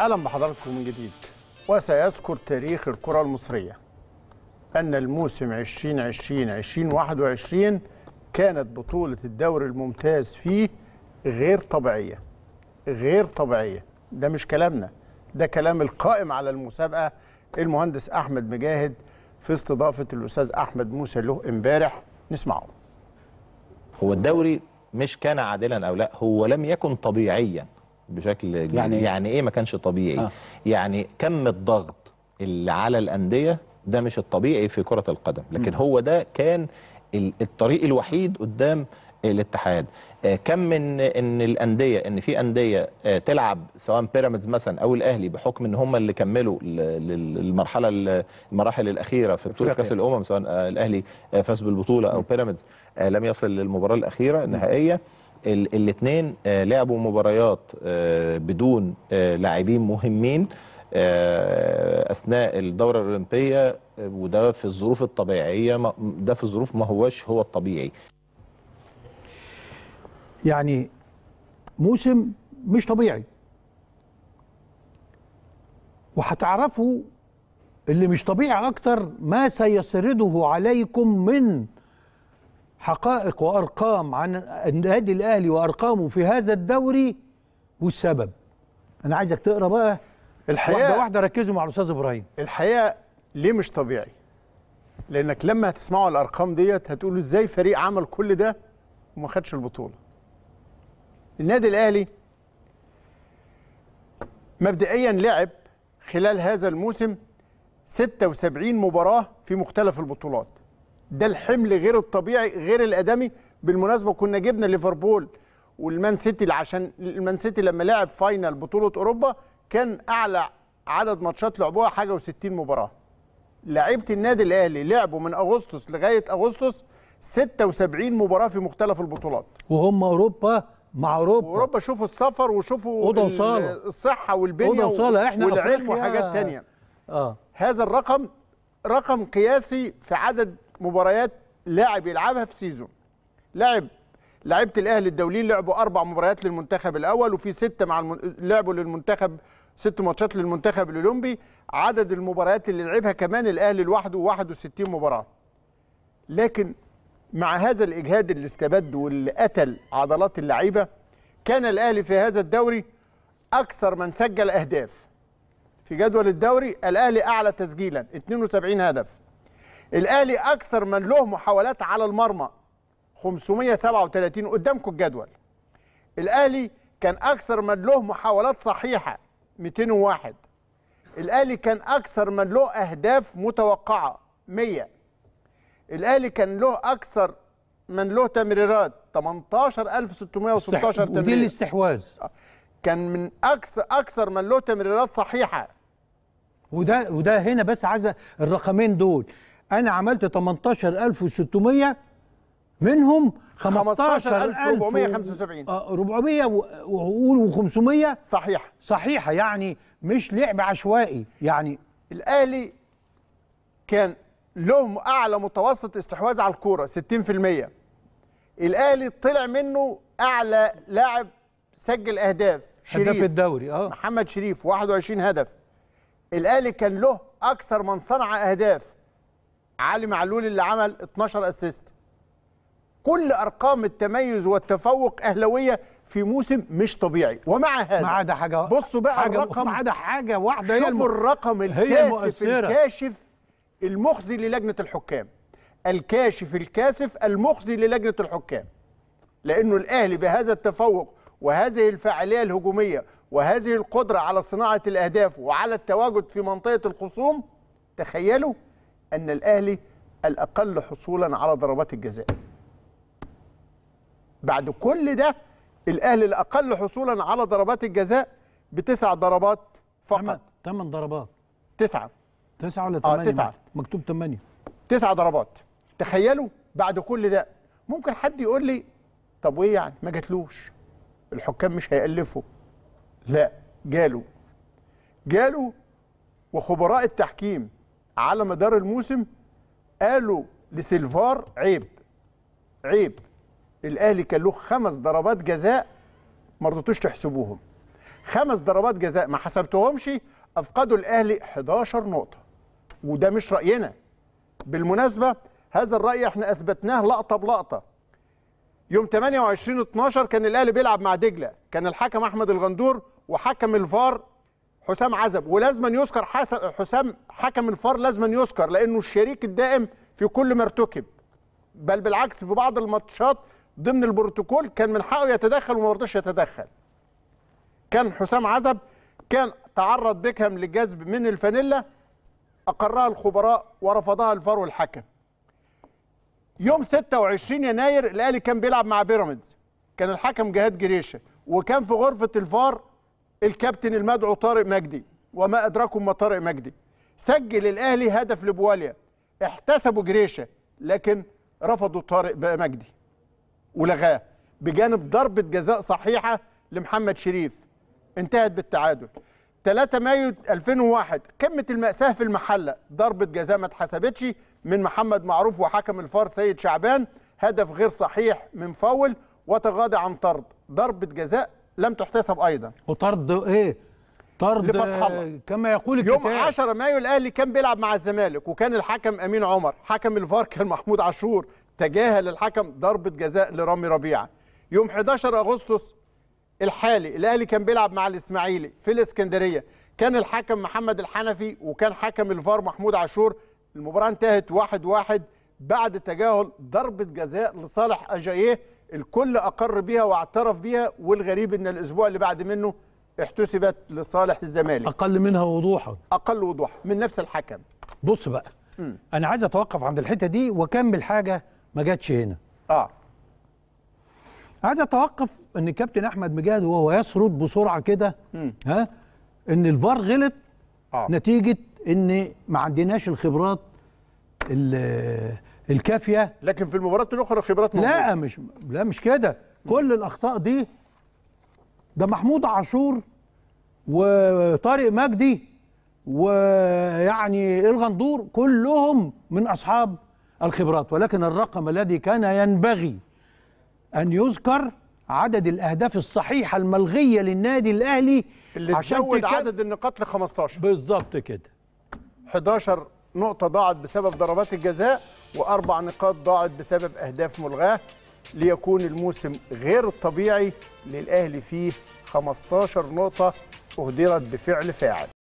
اهلا بحضراتكم من جديد وسيذكر تاريخ الكره المصريه ان الموسم 2020 2021 كانت بطوله الدوري الممتاز فيه غير طبيعيه غير طبيعيه ده مش كلامنا ده كلام القائم على المسابقه المهندس احمد مجاهد في استضافه الاستاذ احمد موسى له امبارح نسمعه هو الدوري مش كان عادلا او لا هو لم يكن طبيعيا بشكل جديد. يعني إيه؟ يعني ايه ما كانش طبيعي آه. يعني كم الضغط اللي على الانديه ده مش الطبيعي في كره القدم لكن م. هو ده كان الطريق الوحيد قدام الاتحاد آه، كم من ان الانديه ان في انديه آه، تلعب سواء بيراميدز مثلا او الاهلي بحكم ان هم اللي كملوا للمرحله المراحل الاخيره في بطوله كاس الامم سواء آه، الاهلي فاز بالبطوله او بيراميدز لم يصل للمباراه الاخيره النهائيه الاثنين آه، لعبوا مباريات آه، بدون آه، لاعبين مهمين اثناء الدوره الاولمبيه وده في الظروف الطبيعيه ده في الظروف ما هوش هو الطبيعي يعني موسم مش طبيعي وهتعرفوا اللي مش طبيعي اكتر ما سيسرده عليكم من حقائق وارقام عن النادي الاهلي وارقامه في هذا الدوري والسبب انا عايزك تقرا بقى الحقيقه واحده واحده ركزوا مع الاستاذ ابراهيم الحقيقه ليه مش طبيعي لانك لما هتسمعوا الارقام ديت هتقولوا ازاي فريق عمل كل ده وما خدش البطوله النادي الاهلي مبدئيا لعب خلال هذا الموسم 76 مباراه في مختلف البطولات ده الحمل غير الطبيعي غير الادمي بالمناسبه كنا جبنا ليفربول والمان سيتي عشان المان سيتي لما لعب فاينل بطوله اوروبا كان اعلى عدد ماتشات لعبوها حاجه و60 مباراه لعيبه النادي الاهلي لعبوا من اغسطس لغايه اغسطس 76 مباراه في مختلف البطولات وهم اوروبا مع اوروبا اوروبا شوفوا السفر وشوفوا أوضة وصالة. الصحه والبنيه أوضة وصالة. احنا والعلم وحاجات ثانيه اه هذا الرقم رقم قياسي في عدد مباريات لاعب يلعبها في سيزون لعب لعيبه الاهلي الدوليين لعبوا اربع مباريات للمنتخب الاول وفي سته مع الم... لعبوا للمنتخب ست ماتشات للمنتخب الاولمبي عدد المباريات اللي لعبها كمان الاهلي لوحده 61 مباراه لكن مع هذا الاجهاد اللي استبد واللي قتل عضلات اللعيبه كان الاهلي في هذا الدوري اكثر من سجل اهداف في جدول الدوري الاهلي اعلى تسجيلا 72 هدف الاهلي اكثر من له محاولات على المرمى 537 قدامكم الجدول الاهلي كان اكثر من له محاولات صحيحه 201 الاهلي كان اكثر من له اهداف متوقعه 100 الاهلي كان له اكثر من له تمريرات 18616 استح... تمرير ودي الاستحواذ آه. كان من اكثر اكثر من له تمريرات صحيحه وده وده هنا بس عايز الرقمين دول انا عملت 18600 منهم 15475 400 و500 صحيحه صحيحه يعني مش لعب عشوائي يعني الاهلي كان لهم اعلى متوسط استحواذ على الكوره 60% الاهلي طلع منه اعلى لاعب سجل اهداف شريف هداف الدوري اه محمد شريف 21 هدف الاهلي كان له اكثر من صنع اهداف علي معلول اللي عمل 12 اسيست كل ارقام التميز والتفوق اهلاويه في موسم مش طبيعي ومع هذا ما عدا حاجه بصوا بقى حاجة الرقم ما عدا حاجه واحده هي شوفوا الرقم الكاسف الكاشف المخزي للجنه الحكام الكاشف الكاسف المخزي للجنه الحكام لانه الاهلي بهذا التفوق وهذه الفاعليه الهجوميه وهذه القدره على صناعه الاهداف وعلى التواجد في منطقه الخصوم تخيلوا ان الاهلي الاقل حصولا على ضربات الجزاء بعد كل ده الاهلي الاقل حصولا على ضربات الجزاء بتسع ضربات فقط ثمان ضربات تسعة تسعة ولا ثمانية؟ اه تسعة مكتوب ثمانية تسع ضربات تخيلوا بعد كل ده ممكن حد يقول لي طب وايه يعني ما جاتلوش الحكام مش هيألفوا لا جاله جاله وخبراء التحكيم على مدار الموسم قالوا لسيلفار عيب عيب الاهلي كان له خمس ضربات جزاء ما رضيتوش تحسبوهم خمس ضربات جزاء ما حسبتهمش افقدوا الاهلي 11 نقطه وده مش راينا بالمناسبه هذا الراي احنا اثبتناه لقطه بلقطه يوم 28 12 كان الاهلي بيلعب مع دجله كان الحكم احمد الغندور وحكم الفار حسام عزب ولازما يذكر حسام حكم الفار لازما يذكر لانه الشريك الدائم في كل ما ارتكب بل بالعكس في بعض الماتشات ضمن البروتوكول كان من حقه يتدخل وما رضاش يتدخل كان حسام عزب كان تعرض بيكهام لجذب من الفانيلا اقرها الخبراء ورفضها الفار والحكم يوم 26 يناير الاهلي كان بيلعب مع بيراميدز كان الحكم جهاد جريشه وكان في غرفه الفار الكابتن المدعو طارق مجدي وما ادراكم ما طارق مجدي سجل الاهلي هدف لبواليا احتسبوا جريشه لكن رفضوا طارق مجدي ولغاه بجانب ضربه جزاء صحيحه لمحمد شريف انتهت بالتعادل 3 مايو 2001 قمه الماساه في المحله ضربه جزاء ما اتحسبتش من محمد معروف وحكم الفار سيد شعبان هدف غير صحيح من فاول وتغاضى عن طرد ضربه جزاء لم تحتسب ايضا وطرد ايه طرد لفتح الله. كما يقول الكتاب يوم 10 مايو الاهلي كان بيلعب مع الزمالك وكان الحكم امين عمر حكم الفار كان محمود عاشور تجاهل الحكم ضربه جزاء لرامي ربيعه يوم 11 اغسطس الحالي الاهلي كان بيلعب مع الاسماعيلي في الاسكندريه كان الحكم محمد الحنفي وكان حكم الفار محمود عاشور المباراه انتهت 1-1 بعد تجاهل ضربه جزاء لصالح اجاييه الكل اقر بيها واعترف بيها والغريب ان الاسبوع اللي بعد منه احتسبت لصالح الزمالك اقل منها وضوحا اقل وضوحا من نفس الحكم بص بقى م. انا عايز اتوقف عند الحته دي واكمل حاجه ما جاتش هنا اه عايز اتوقف ان كابتن احمد مجاهد وهو يسرد بسرعه كده ها ان الفار غلط آه. نتيجه ان ما عندناش الخبرات اللي الكافيه لكن في المباراه الاخرى خبرات لا مش لا مش كده كل الاخطاء دي ده محمود عاشور وطارق مجدي ويعني الغندور كلهم من اصحاب الخبرات ولكن الرقم الذي كان ينبغي ان يذكر عدد الاهداف الصحيحه الملغيه للنادي الاهلي اللي عشان تزود عدد النقاط ل 15 بالظبط كده 11 نقطة ضاعت بسبب ضربات الجزاء وأربع نقاط ضاعت بسبب أهداف ملغاة ليكون الموسم غير الطبيعي للأهلي فيه 15 نقطة أهدرت بفعل فاعل